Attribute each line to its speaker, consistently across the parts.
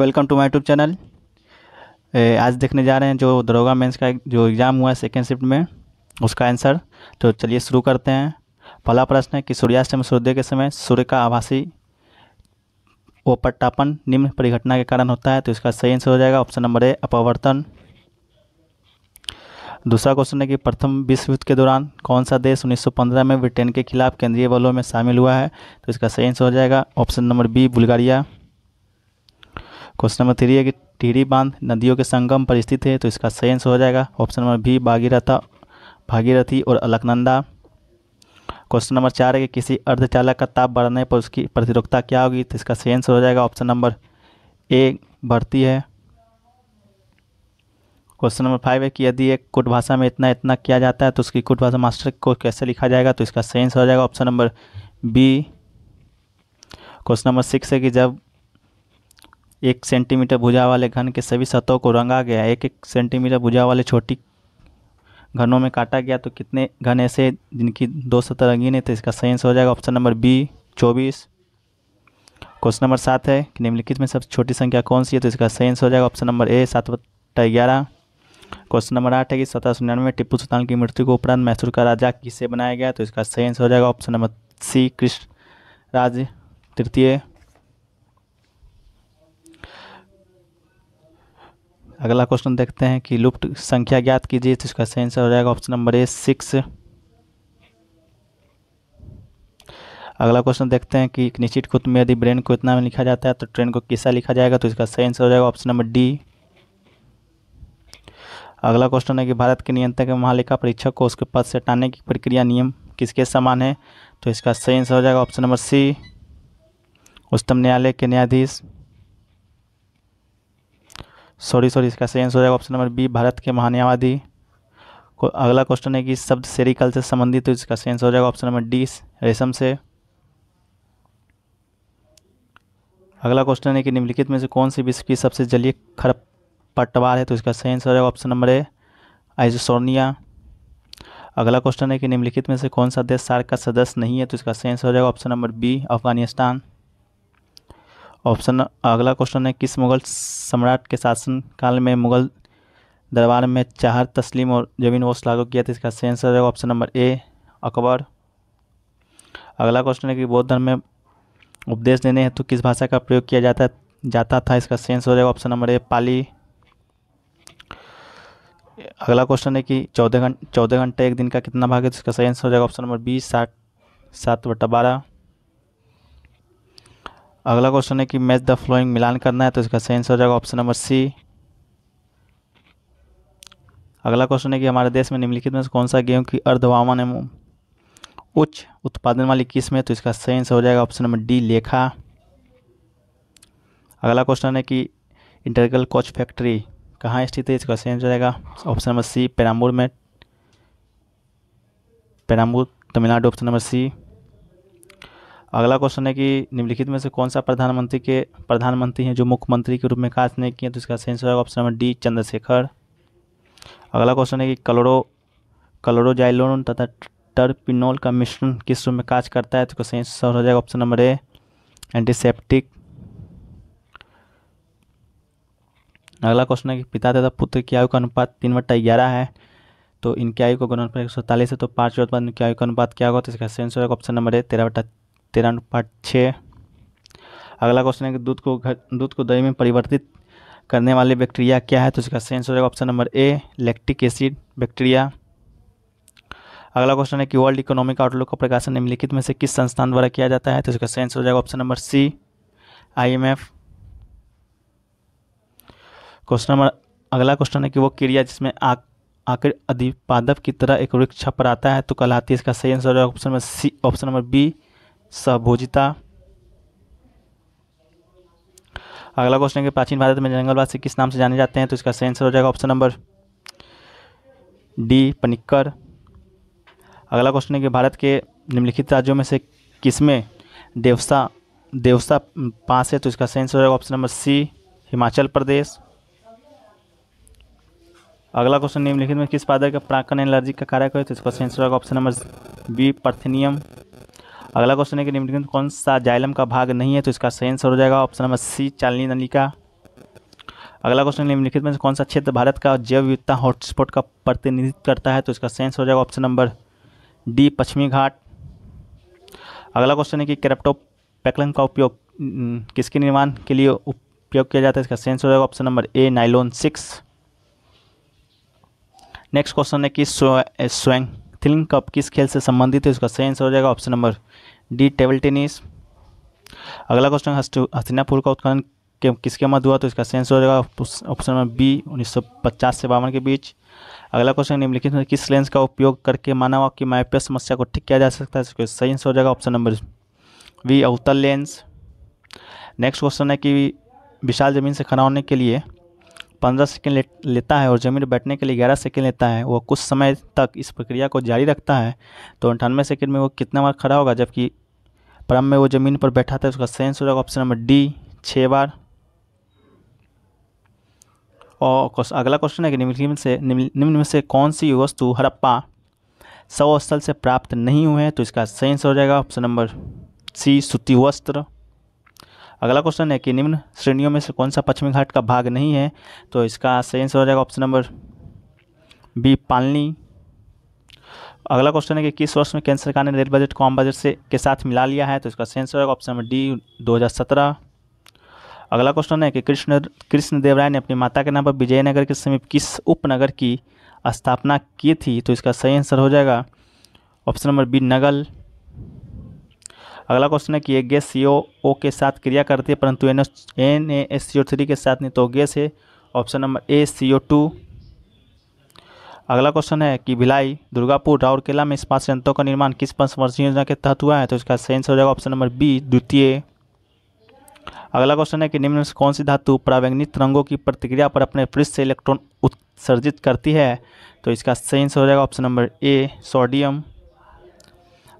Speaker 1: welcome to my YouTube channel आज देखने जा रहे हैं जो दरोगा मेंस का जो एग्ज़ाम हुआ है सेकेंड शिफ्ट में उसका आंसर तो चलिए शुरू करते हैं पहला प्रश्न है कि सूर्यास्त में सूर्योदय के समय सूर्य का आभासी पट्टापन निम्न परिघटना के कारण होता है तो इसका सही आंसर हो जाएगा ऑप्शन नंबर ए अपवर्तन दूसरा क्वेश्चन है कि प्रथम विश्व युद्ध के दौरान कौन सा देश 1915 में ब्रिटेन के खिलाफ केंद्रीय बलों में शामिल हुआ है तो इसका सही आंसर हो जाएगा option number B Bulgaria question number three है कि टिहरी बांध नदियों के संगम पर स्थित है तो इसका सही आंसर हो जाएगा option number B Bhagiratha Bhagirathi और अलकनंदा क्वेश्चन नंबर चार है कि किसी अर्धचालक का ताप बढ़ने पर उसकी प्रतिरोधता क्या होगी तो इसका सही आंसर हो जाएगा ऑप्शन नंबर ए बढ़ती है क्वेश्चन नंबर फाइव है कि यदि एक कुट भाषा में इतना इतना किया जाता है तो उसकी कुट भाषा मास्टर को कैसे लिखा जाएगा तो इसका सही आंसर हो जाएगा option number B question number six है कि जब एक सेंटीमीटर भुजा वाले घन के सभी सतहों को रंगा गया एक एक सेंटीमीटर भुजा वाले छोटी घनों में काटा गया तो कितने घन ऐसे जिनकी दो सतह रंगीन है तो इसका सही आंसर हो जाएगा ऑप्शन नंबर बी चौबीस क्वेश्चन नंबर सात है कि निम्नलिखित में सबसे छोटी संख्या कौन सी है तो इसका सही आंसर हो जाएगा ऑप्शन नंबर ए सात बट्टा ग्यारह क्वेश्चन नंबर आठ है कि सत्रह सौ निन्यानवे टिप्पू सुल्तान की मृत्यु को उपरांत मैसूर का राजा किससे बनाया गया तो इसका सही आंसर हो जाएगा option number C Krishna Raj तृतीय अगला क्वेश्चन देखते हैं कि लुप्त संख्या ज्ञात कीजिए तो इसका सही आंसर हो जाएगा ऑप्शन नंबर ए सिक्स अगला क्वेश्चन देखते हैं कि एक निश्चित खुद में यदि ब्रेन को इतना में लिखा जाता है तो ट्रेन को किसा लिखा जाएगा तो इसका सही आंसर हो जाएगा ऑप्शन नंबर डी अगला क्वेश्चन है कि भारत के नियंत्रक महालेखा परीक्षक को उसके पद से हटाने की प्रक्रिया नियम किसके समान है तो इसका सही आंसर हो जाएगा ऑप्शन नंबर सी उच्चतम न्यायालय के न्यायाधीश सॉरी सॉरी इसका सही आंसर हो जाएगा ऑप्शन नंबर बी भारत के महान्यावादी को अगला क्वेश्चन है कि शब्द सेरिकल्चर से संबंधित तो इसका सही आंसर हो जाएगा ऑप्शन नंबर डी रेशम से अगला क्वेश्चन है कि निम्नलिखित में से कौन सी विश्व की सबसे जलीय खरपटवार है तो इसका सही आंसर हो जाएगा ऑप्शन नंबर ए आइजोसोर्निया अगला क्वेश्चन है कि निम्नलिखित में से कौन सा देश सार्क का सदस्य नहीं है तो इसका सही आंसर हो जाएगा option number B Afghanistan option अगला क्वेश्चन है किस मुगल सम्राट के शासनकाल में मुगल दरबार में चार तस्लीम और जमीन वोश लागू किया था इसका सही आंसर है ऑप्शन नंबर ए अकबर अगला क्वेश्चन है कि बौद्ध धर्म में उपदेश देने हेतु तो किस भाषा का प्रयोग किया जाता जाता था इसका सही हो जाएगा ऑप्शन नंबर ए पाली अगला क्वेश्चन है कि चौदह घंटे चौदह घंटे एक दिन का कितना भाग है तो इसका आंसर हो जाएगा ऑप्शन नंबर बी साठ सात बटा बारह अगला क्वेश्चन है कि मैच द फ्लोइंग मिलान करना है तो इसका सही आंसर हो जाएगा ऑप्शन नंबर सी अगला क्वेश्चन है कि हमारे देश में निम्नलिखित में कौन सा गेहूं की अर्धवामन एवं उच्च उत्पादन वाली किस्म है तो इसका सही आंसर हो जाएगा ऑप्शन नंबर डी लेखा अगला क्वेश्चन है कि इंटरगल कोच फैक्ट्री कहाँ स्थित है इसका सही आंसर हो जाएगा ऑप्शन नंबर सी पेराम्बूर में Perambur Tamil Nadu option number C अगला क्वेश्चन है कि निम्नलिखित में से कौन सा प्रधानमंत्री के प्रधानमंत्री हैं जो मुख्यमंत्री के रूप में कार्य नहीं किए तो इसका सेंस होगा ऑप्शन नंबर डी चंद्रशेखर अगला क्वेश्चन है कि कलोरो कलोरोजाइलोन तथा टर्पिनोल का मिश्रण किस रूप में कार्य करता है तो इसका सेंस हो जाएगा ऑप्शन नंबर ए एंटीसेप्टिक अगला क्वेश्चन है कि पिता तथा पुत्र की आयु का अनुपात तीन बट्टा ग्यारह है तो इनकी आयु का गुणनफल एक सौ सैंतालीस है तो पाँचवें उत्पाद इनकी आयु का अनुपात क्या होगा तो इसका सेंस होगा ऑप्शन नंबर ए तेरह बट्टा तेरह पार्ट छः अगला क्वेश्चन है कि दूध को दूध को दही में परिवर्तित करने वाले बैक्टीरिया क्या है तो इसका सेंस हो जाएगा option number A lactic acid bacteria अगला क्वेश्चन है कि वर्ल्ड इकोनॉमिक आउटलुक का प्रकाशन निम्नलिखित में से किस संस्थान द्वारा किया जाता है तो इसका सेंस हो जाएगा option number C IMF question number अगला क्वेश्चन है कि वो क्रिया जिसमें आक आखिर अधिपादक की तरह एक वृक्ष पर आता है तो कहलाती है इसका सही आंसर हो जाएगा option number C option number B सहभोजिता अगला क्वेश्चन है कि प्राचीन भारत में जंगलवाद से किस नाम से जाने जाते हैं तो इसका सही आंसर हो जाएगा ऑप्शन नंबर डी पनिक्कर अगला क्वेश्चन है कि भारत के निम्नलिखित राज्यों में से किसमें देवसा देवसा पास है तो इसका सही आंसर हो जाएगा option number C Himachal Pradesh अगला क्वेश्चन निम्नलिखित में किस पादर का प्राकन एलर्जी का कारक है तो इसका सही आंसर होगा ऑप्शन नंबर बी प्रथिनियम अगला क्वेश्चन है कि निम्नलिखित कौन सा जाइलम का भाग नहीं है तो इसका सही आंसर हो जाएगा ऑप्शन नंबर सी चालनी नलिका अगला क्वेश्चन निम्नलिखित में कौन सा क्षेत्र भारत का जैव विविधता हॉटस्पॉट का प्रतिनिधित्व करता है तो इसका सही आंसर हो जाएगा ऑप्शन नंबर डी पश्चिमी घाट अगला क्वेश्चन है कि क्रेप्टो पैकलन का उपयोग किसके निर्माण के लिए उपयोग किया जाता है इसका सेंस हो जाएगा option number A nylon six next question है कि स्वैंग थिलिंग कप किस खेल से संबंधित है इसका सेंस हो जाएगा option number D table tennis अगला क्वेश्चन हस्तिनापुर का उत्खनन किसके मध्य हुआ तो इसका सेंस हो जाएगा ऑप्शन नंबर बी 1950 से बावन के बीच अगला क्वेश्चन निम्नलिखित में किस लेंस का उपयोग करके मानव की माइप्य समस्या को ठीक किया जा सकता है इसका सही आंसर हो जाएगा ऑप्शन नंबर वी अवतल लेंस नेक्स्ट क्वेश्चन है कि विशाल ज़मीन से खड़ा होने के लिए पंद्रह सेकेंड ले, लेता है और ज़मीन बैठने के लिए ग्यारह सेकेंड लेता है वह कुछ समय तक इस प्रक्रिया को जारी रखता है तो अंठानवे सेकेंड में वो कितना बार खड़ा होगा जबकि प्रारंभ में वो ज़मीन पर बैठा था उसका सेंस हो जाएगा ऑप्शन नंबर डी छः बार और अगला क्वेश्चन है कि निम्नलिखित में से निम्न में से कौन सी वस्तु हड़प्पा सौ स्थल से प्राप्त नहीं हुए हैं तो इसका सेंस हो जाएगा ऑप्शन नंबर सी सूती वस्त्र अगला क्वेश्चन है कि निम्न श्रेणियों में से कौन सा पश्चिमी घाट का भाग नहीं है तो इसका सेंस हो जाएगा ऑप्शन नंबर बी पालनी अगला क्वेश्चन है कि किस वर्ष में केंद्र सरकार ने रेल बजट आम बजट से के साथ मिला लिया है तो इसका सेंसर होगा ऑप्शन नंबर डी 2017 अगला क्वेश्चन है कि कृष्ण कृष्ण देवराय ने अपनी माता के नाम पर विजयनगर के समीप किस उपनगर की स्थापना की थी तो इसका सही आंसर हो जाएगा ऑप्शन नंबर बी नगल अगला क्वेश्चन है कि एक गैस सी ओ के साथ क्रिया करती है परंतु N N A S C O three के साथ नहीं तो गैस है option number A C O two अगला क्वेश्चन है कि भिलाई दुर्गापुर राउरकेला में इस्पात संयंत्रों का निर्माण किस पंचवर्षीय योजना के तहत हुआ है तो इसका सेंस हो जाएगा ऑप्शन नंबर बी द्वितीय अगला क्वेश्चन है कि निम्न में कौन सी धातु प्रावैंगनिक तरंगों की प्रतिक्रिया पर अपने पृष्ठ से इलेक्ट्रॉन उत्सर्जित करती है तो इसका सेंस हो जाएगा ऑप्शन नंबर ए सोडियम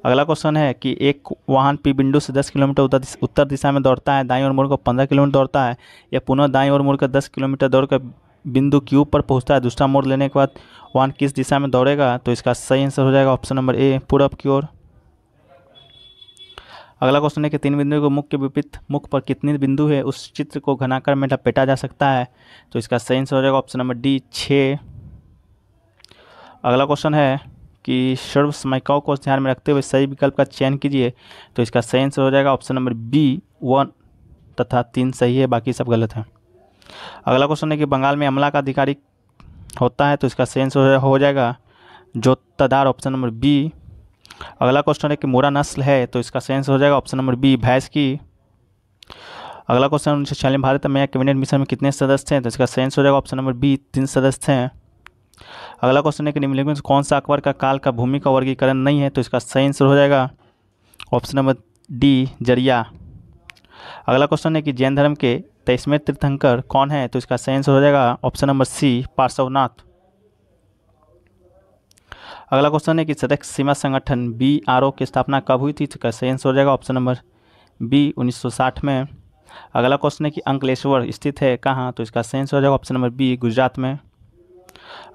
Speaker 1: अगला क्वेश्चन है कि एक वाहन पी बिंदु से 10 किलोमीटर उत्तर दिशा में दौड़ता है दाई और मुड़कर 15 किलोमीटर दौड़ता है या पुनः और ओर मुड़कर 10 किलोमीटर दौड़कर बिंदु क्यू पर पहुंचता है दूसरा मोड़ लेने के बाद वन किस दिशा में दौड़ेगा तो इसका सही आंसर हो जाएगा ऑप्शन नंबर ए पूरब की ओर अगला क्वेश्चन है कि तीन बिंदुओं को मुख के विपरीत मुख पर कितने बिंदु है उस चित्र को घनाकर में लपेटा जा सकता है तो इसका सही आंसर हो जाएगा ऑप्शन नंबर डी छः अगला क्वेश्चन है कि सर्व समयिकाओं को ध्यान में रखते हुए सही विकल्प का चयन कीजिए तो इसका सही आंसर हो जाएगा ऑप्शन नंबर बी वन तथा तीन सही है बाकी सब गलत हैं अगला क्वेश्चन है कि बंगाल में अमला का अधिकारी होता है तो इसका सेंस हो जाएगा जोतदार ऑप्शन नंबर बी अगला क्वेश्चन है कि मोरा नस्ल है तो इसका सेंस हो जाएगा ऑप्शन नंबर बी भैंस की अगला क्वेश्चन उन्नीस सौ भारत में कैबिनेट मिशन में कितने सदस्य हैं तो इसका सेंस हो जाएगा ऑप्शन नंबर बी तीन सदस्य हैं अगला क्वेश्चन है कि निम्नलिखित कौन सा अकबर का काल का भूमि का वर्गीकरण नहीं है तो इसका सही आंसर हो जाएगा ऑप्शन नंबर डी जरिया अगला क्वेश्चन है कि जैन धर्म के तो इसमें तीर्थंकर कौन है तो इसका सेंस हो जाएगा ऑप्शन नंबर सी पार्श्वनाथ अगला क्वेश्चन है कि सदक सीमा संगठन बी आर ओ की स्थापना कब हुई थी तो इसका सेंस हो जाएगा ऑप्शन नंबर बी 1960 में अगला क्वेश्चन है कि अंकलेश्वर स्थित है कहाँ तो इसका सेंस हो जाएगा ऑप्शन नंबर बी गुजरात में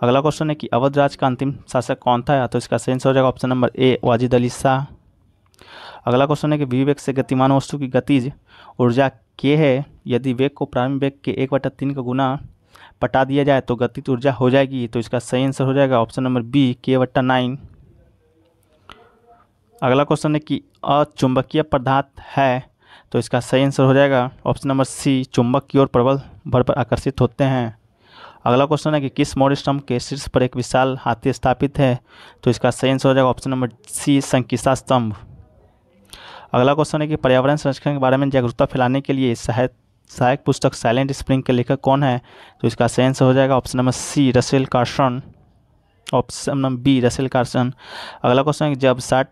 Speaker 1: अगला क्वेश्चन है कि अवध राज का अंतिम शासक कौन था तो इसका सेंस हो जाएगा option number A Wajid Ali Shah अगला क्वेश्चन है कि वी वेग से गतिमान वस्तु की गतिज ऊर्जा के है यदि वेग को प्रारंभिक वेग के एक बटा तीन का गुना पटा दिया जाए तो गति ऊर्जा हो जाएगी तो इसका सही आंसर हो जाएगा ऑप्शन नंबर बी के वट्टा नाइन अगला क्वेश्चन है कि अचुंबकीय पदार्थ है तो इसका सही आंसर हो जाएगा ऑप्शन नंबर सी चुंबक की ओर प्रबल भर पर आकर्षित होते हैं अगला क्वेश्चन है कि किस मौर्य स्तंभ के शीर्ष पर एक विशाल हाथी स्थापित है तो इसका सही आंसर हो जाएगा ऑप्शन नंबर सी संकिसा स्तंभ अगला क्वेश्चन है कि पर्यावरण संरक्षण के बारे में जागरूकता फैलाने के लिए सहायक सहायक पुस्तक साइलेंट स्प्रिंग के लेखक कौन है तो इसका सेंस हो जाएगा option number C Russell Carson option number B Russell Carson अगला क्वेश्चन है जब साठ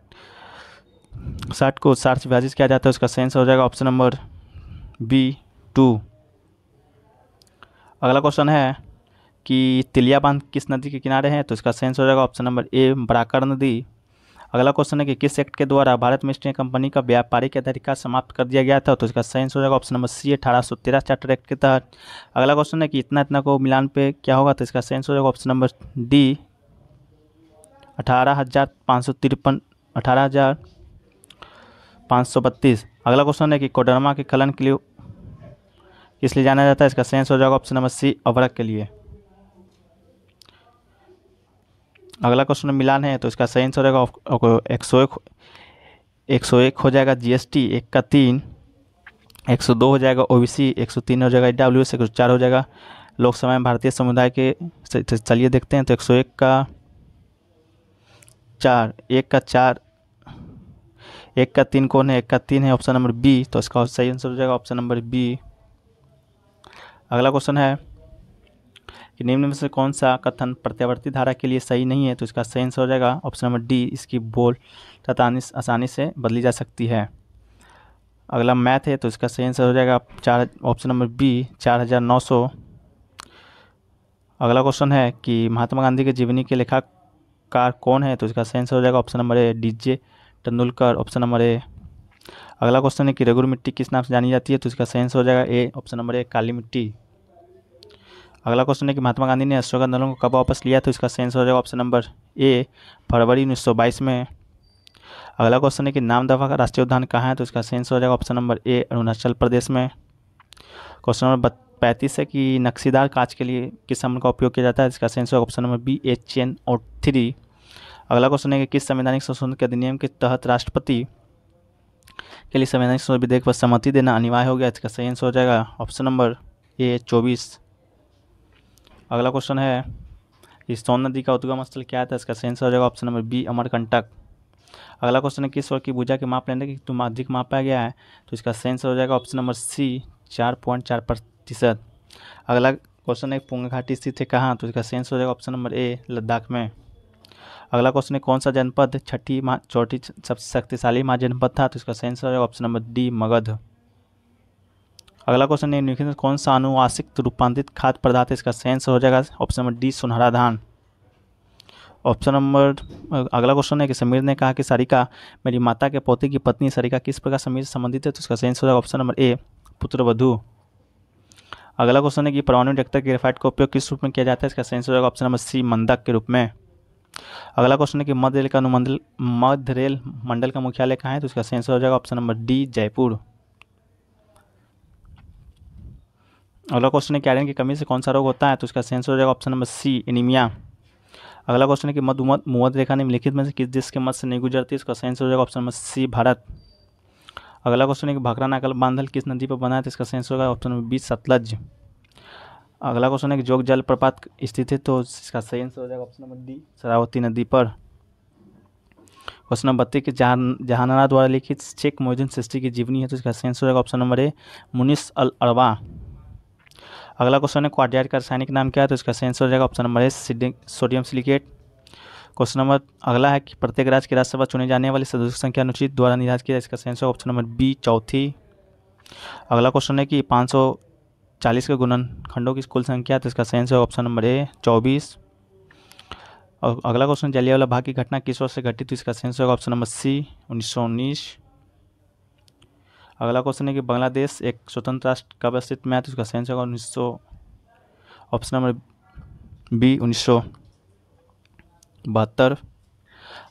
Speaker 1: साठ को साठ से विभाजित किया जाता है उसका सेंस हो जाएगा ऑप्शन नंबर बी टू अगला क्वेश्चन है कि तिलिया बांध किस नदी के किनारे हैं तो इसका सेंस हो जाएगा ऑप्शन नंबर ए बराकर नदी अगला क्वेश्चन है कि किस एक्ट के द्वारा भारत में ईस्ट कंपनी का व्यापारिक अधिकार समाप्त कर दिया गया था तो इसका सही आंसर हो जाएगा ऑप्शन नंबर सी अठारह सौ तेरह चार्टर एक्ट के तहत अगला क्वेश्चन है कि इतना इतना को मिलान पे क्या होगा तो इसका सही आंसर हो जाएगा ऑप्शन नंबर डी अठारह हज़ार पाँच सौ तिरपन अठारह हज़ार पाँच सौ बत्तीस अगला क्वेश्चन है कि कोडरमा के खलन के लिए किस लिए जाना जाता है इसका सही हो जाएगा ऑप्शन नंबर सी अवरक के लिए अगला क्वेश्चन मिलान है तो इसका सही आंसर होगा एक सौ एक एक सौ एक हो जाएगा जीएसटी एक का तीन एक सौ दो हो जाएगा ओबीसी एक सौ तीन हो जाएगा डब्ल्यू एस एक सौ चार हो जाएगा लोकसभा में भारतीय समुदाय के चलिए देखते हैं तो एक सौ एक का चार एक का चार एक का तीन कौन है एक का तीन है ऑप्शन नंबर बी तो इसका सही आंसर हो जाएगा ऑप्शन नंबर बी अगला क्वेश्चन है कि निम्न में से कौन सा कथन प्रत्यावर्ती धारा के लिए सही नहीं है तो इसका सही आंसर हो जाएगा ऑप्शन नंबर डी इसकी बोल तथानी आसानी से बदली जा सकती है अगला मैथ है तो इसका सही आंसर हो जाएगा चार ऑप्शन नंबर बी चार हज़ार नौ सौ अगला क्वेश्चन है कि महात्मा गांधी के जीवनी के लेखाकार कौन है तो इसका सही आंसर हो जाएगा option number A D J Tendulkar option number A अगला क्वेश्चन है कि रेगुर मिट्टी किस नाम से जानी जाती है तो इसका सही आंसर हो जाएगा ए ऑप्शन नंबर ए काली मिट्टी अगला क्वेश्चन है कि महात्मा गांधी ने अशोक आंदोलन को कब वापस लिया तो इसका सेंस हो जाएगा ऑप्शन नंबर ए फरवरी उन्नीस में अगला क्वेश्चन है कि नाम दफा का राष्ट्रीय उद्यान कहाँ है तो इसका सेंस हो जाएगा option number A Arunachal Pradesh में क्वेश्चन नंबर पैंतीस है कि नक्शीदार कांच के लिए किस संबंध का उपयोग किया जाता है इसका सेंस होगा option number B H N और थ्री अगला क्वेश्चन है कि किस संवैधानिक संशोधन के अधिनियम के तहत राष्ट्रपति के लिए संवैधानिक संशोधन विधेयक पर सहमति देना अनिवार्य हो गया इसका सही आंसर हो जाएगा ऑप्शन नंबर ए चौबीस अगला क्वेश्चन है इस सोन नदी का उद्गम स्थल क्या था इसका आंसर हो जाएगा ऑप्शन नंबर बी अमरकंटक अगला क्वेश्चन है किस वर्ग की भूजा के माप लेने की तुम अधिक मापा गया है तो इसका आंसर हो जाएगा ऑप्शन नंबर सी चार पॉइंट चार प्रतिशत अगला क्वेश्चन है पुंगा घाटी स्थित है कहाँ तो इसका आंसर हो जाएगा ऑप्शन नंबर ए लद्दाख में अगला क्वेश्चन है कौन सा जनपद छठी माँ चौथी सबसे शक्तिशाली महाजनपद था तो इसका हो जाएगा ऑप्शन नंबर डी मगध अगला क्वेश्चन है कौन सा अनुवासिक रूपांतरित खाद्य पदार्थ इसका सेंस हो जाएगा ऑप्शन नंबर डी सुनहरा धान ऑप्शन नंबर अगला क्वेश्चन है कि समीर ने कहा कि सारिका मेरी माता के पोते की पत्नी सारिका किस प्रकार समीर से संबंधित है तो सही सेंस हो जाएगा ऑप्शन नंबर ए पुत्रवधु अगला क्वेश्चन है कि परमाणु रिएक्टर के ग्रेफाइट का उपयोग किस रूप में किया जाता है इसका सेंस हो जाएगा ऑप्शन नंबर सी मंदक के रूप में अगला क्वेश्चन है कि मध्य रेल का अनुमंडल मध्य रेल मंडल का मुख्यालय कहाँ है तो सही आंसर हो जाएगा ऑप्शन नंबर डी जयपुर अगला क्वेश्चन है कैरियन की कमी से कौन सा रोग होता है तो इसका सेंस हो जाएगा ऑप्शन नंबर सी एनीमिया अगला क्वेश्चन है कि मधुमत मुवत रेखा निम्नलिखित में से किस देश के मत से नहीं गुजरती है इसका सेंस हो जाएगा ऑप्शन नंबर सी भारत अगला क्वेश्चन है कि भाखरा नाकल बांधल किस नदी पर बना है तो इसका सेंस होगा ऑप्शन नंबर बी सतलज अगला क्वेश्चन है कि जोग जलप्रपात स्थित है तो इसका सेंस हो जाएगा ऑप्शन नंबर डी शरावती नदी पर क्वेश्चन नंबर बत्तीस के जहान जहानारा द्वारा लिखित चेक मोजन सृष्टि की जीवनी है तो इसका सेंस हो जाएगा ऑप्शन नंबर ए मुनिस अल अरवा अगला क्वेश्चन है क्वाड्राइट का रासायनिक नाम क्या है तो इसका सेंस हो जाएगा ऑप्शन नंबर है सोडियम सिलिकेट क्वेश्चन नंबर अगला है कि प्रत्येक राज्य की राज्यसभा चुने जाने वाली सदस्य की संख्या अनुचित द्वारा निर्धारित किया इसका सेंस होगा ऑप्शन नंबर बी चौथी अगला क्वेश्चन है कि पाँच सौ चालीस के गुणन खंडों की कुल संख्या तो इसका सेंस है ऑप्शन नंबर ए चौबीस और अगला क्वेश्चन जलियावाला बाग की घटना किस वर्ष से घटित तो इसका सेंस होगा ऑप्शन नंबर सी उन्नीस सौ उन्नीस अगला क्वेश्चन है कि बांग्लादेश एक स्वतंत्र राष्ट्र कब अस्तित्व में आया तो इसका सेंस होगा उन्नीस सौ ऑप्शन नंबर बी उन्नीस सौ बहत्तर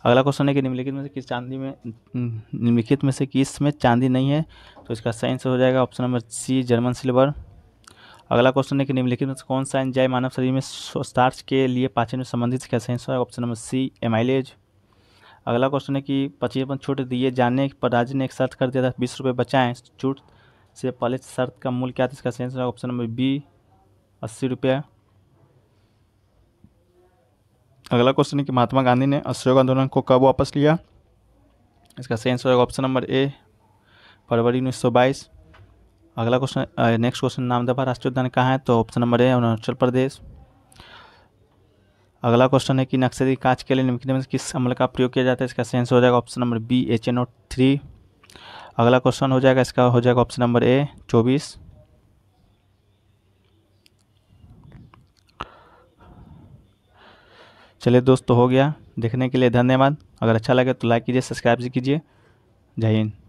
Speaker 1: अगला क्वेश्चन है कि निम्नलिखित में से किस चांदी में निम्नलिखित में से किस में चांदी नहीं है तो इसका साइंस हो जाएगा option number C German silver अगला क्वेश्चन है कि निम्नलिखित में से कौन सा एंजाइम मानव शरीर में स्टार्च के लिए पाचन में संबंधित इसका साइंस होगा ऑप्शन नंबर सी एमाइलेज अगला क्वेश्चन है कि पच्चीस परसेंट छूट दिए जाने पर राज्य ने एक शर्त कर दिया था बीस रुपये बचाएँ छूट से पहले शर्त का मूल्य क्या था इसका आंसर ऑप्शन नंबर बी अस्सी रुपये अगला क्वेश्चन है कि महात्मा गांधी ने असहयोग आंदोलन को कब वापस लिया इसका सही आंसर होगा ऑप्शन नंबर ए फरवरी उन्नीस सौ बाईस अगला क्वेश्चन नेक्स्ट क्वेश्चन नामदफा राष्ट्रीय उद्यान कहाँ है तो option number A Arunachal Pradesh अगला क्वेश्चन है कि नक्सली कांच के लिए निम्नलिखित में किस अमल का प्रयोग किया जाता है इसका सेंस हो जाएगा option number B H N O three अगला क्वेश्चन हो जाएगा इसका हो जाएगा ऑप्शन नंबर ए चौबीस चलिए दोस्तों तो हो गया देखने के लिए धन्यवाद अगर अच्छा लगे तो लाइक कीजिए सब्सक्राइब कीजिए जय हिंद